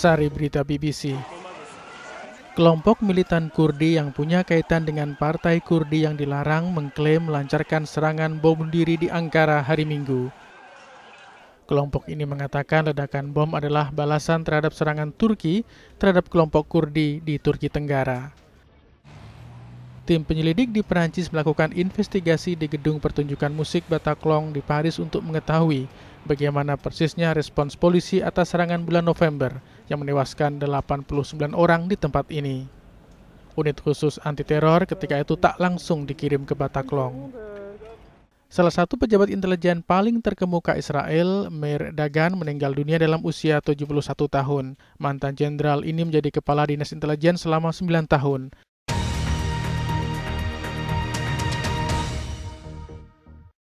Sari berita BBC. Kelompok militan Kurdi yang punya kaitan dengan partai Kurdi yang dilarang mengklaim melancarkan serangan bom diri di Ankara hari Minggu. Kelompok ini mengatakan ledakan bom adalah balasan terhadap serangan Turki terhadap kelompok Kurdi di Turki Tenggara. Tim penyelidik di Perancis melakukan investigasi di gedung pertunjukan musik Bataclan di Paris untuk mengetahui bagaimana persisnya respons polisi atas serangan bulan November yang menewaskan 89 orang di tempat ini. Unit khusus anti teror ketika itu tak langsung dikirim ke Bataklong. Salah satu pejabat intelijen paling terkemuka Israel, Meir Dagan, meninggal dunia dalam usia 71 tahun. Mantan jenderal ini menjadi kepala dinas intelijen selama 9 tahun.